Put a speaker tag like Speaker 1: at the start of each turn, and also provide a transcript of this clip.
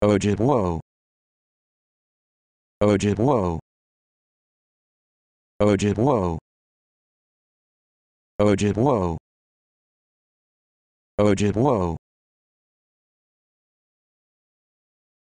Speaker 1: Ojibwo Ojibwo Ojibwo Ojibwo Ojibwo